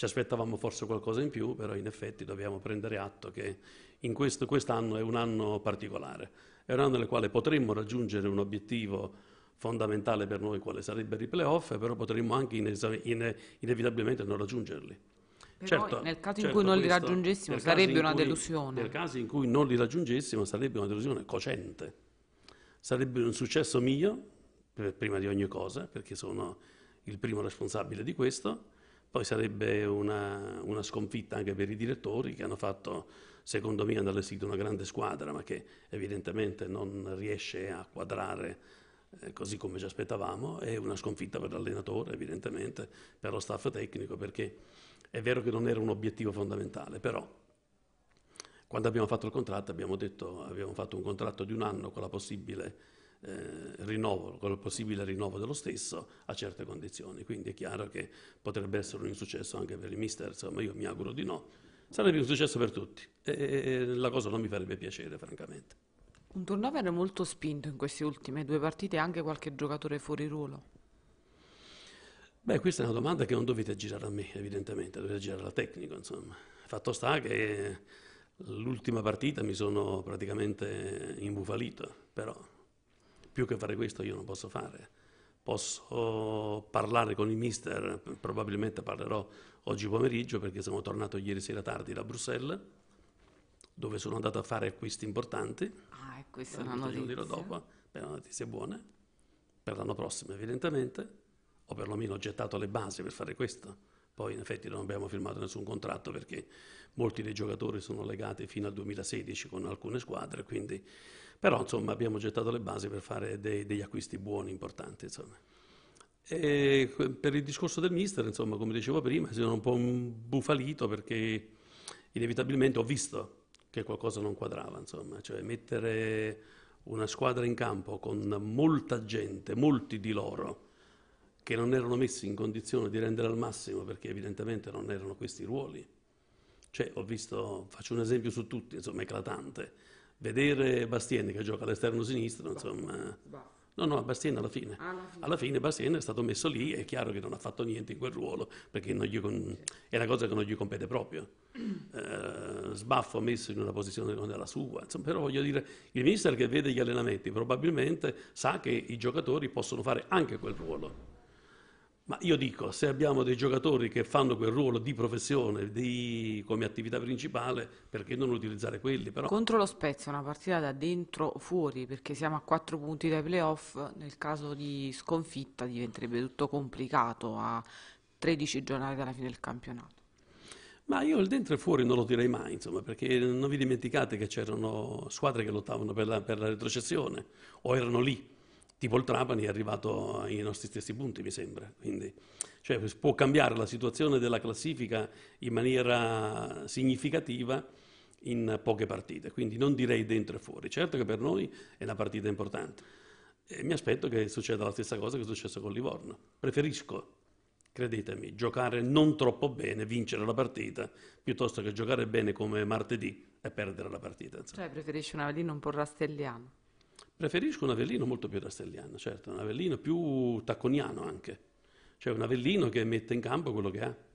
Ci aspettavamo forse qualcosa in più, però in effetti dobbiamo prendere atto che questo, quest'anno è un anno particolare, è un anno nel quale potremmo raggiungere un obiettivo fondamentale per noi quale sarebbe i playoff, però potremmo anche inevitabilmente non raggiungerli. Però certo, nel caso in certo, cui non li raggiungessimo sarebbe una cui, delusione. Nel caso in cui non li raggiungessimo sarebbe una delusione cocente, sarebbe un successo mio, per, prima di ogni cosa, perché sono il primo responsabile di questo, poi sarebbe una, una, sconfitta anche per i direttori che hanno fatto, secondo me, dall'esito una grande squadra, ma che evidentemente non riesce a quadrare eh, così come ci aspettavamo, e una sconfitta per l'allenatore, evidentemente, per lo staff tecnico, perché è vero che non era un obiettivo fondamentale, però quando abbiamo fatto il contratto abbiamo detto abbiamo fatto un contratto di un anno con la possibile eh, rinnovo, con il possibile rinnovo dello stesso a certe condizioni. Quindi è chiaro che potrebbe essere un insuccesso anche per il mister, insomma io mi auguro di no. Sarebbe un successo per tutti e, la cosa non mi farebbe piacere francamente. Un turnover molto spinto in queste ultime due partite, anche qualche giocatore fuori ruolo. Beh, questa è una domanda che non dovete girare a me, evidentemente, dovete girare al tecnico, insomma. Fatto sta che l'ultima partita mi sono praticamente imbufalito, però più che fare questo io non posso fare. Posso parlare con il mister, probabilmente parlerò oggi pomeriggio perché sono tornato ieri sera tardi da Bruxelles, dove sono andato a fare acquisti importanti. Ah, e ecco, questa è una notizia. Lo dirò dopo, per una notizia buona, per l'anno prossimo evidentemente, o perlomeno ho gettato le basi per fare questo. Poi in effetti non abbiamo firmato nessun contratto perché molti dei giocatori sono legati fino al 2016 con alcune squadre, quindi però insomma abbiamo gettato le basi per fare dei, degli acquisti buoni, importanti. Insomma. E per il discorso del mister, insomma, come dicevo prima, sono un po' bufalito perché inevitabilmente ho visto che qualcosa non quadrava, insomma, cioè mettere una squadra in campo con molta gente, molti di loro, che non erano messi in condizione di rendere al massimo perché evidentemente non erano questi i ruoli. Cioè, ho visto, faccio un esempio su tutti, insomma, eclatante vedere Bastieni che gioca all'esterno sinistro, insomma... No, no, Bastieni alla fine. Alla fine, alla fine Bastieni è stato messo lì, è chiaro che non ha fatto niente in quel ruolo, perché con... è una cosa che non gli compete proprio. Eh, sbaffo messo in una posizione che non è la sua, insomma, però voglio dire, il mister che vede gli allenamenti probabilmente sa che i giocatori possono fare anche quel ruolo io dico, se abbiamo dei giocatori che fanno quel ruolo di professione, di, come attività principale, perché non utilizzare quelli? Però... Contro lo Spezia, una partita da dentro fuori, perché siamo a 4 punti dai playoff, nel caso di sconfitta diventerebbe tutto complicato a 13 giornate dalla fine del campionato. Ma io il dentro e fuori non lo direi mai, insomma, perché non vi dimenticate che c'erano squadre che lottavano per la, per la retrocessione o erano lì tipo il Trapani è arrivato ai nostri stessi punti, mi sembra. Quindi, cioè, può cambiare la situazione della classifica in maniera significativa in poche partite, quindi non direi dentro e fuori. Certo che per noi è una partita importante e mi aspetto che succeda la stessa cosa che è successo con Livorno. Preferisco, credetemi, giocare non troppo bene, vincere la partita, piuttosto che giocare bene come martedì e perdere la partita. Insomma. Cioè preferisci una un po' rastelliana? Preferisco un Avellino molto più rastelliano, certo, un Avellino più tacconiano anche, cioè un Avellino che mette in campo quello che ha.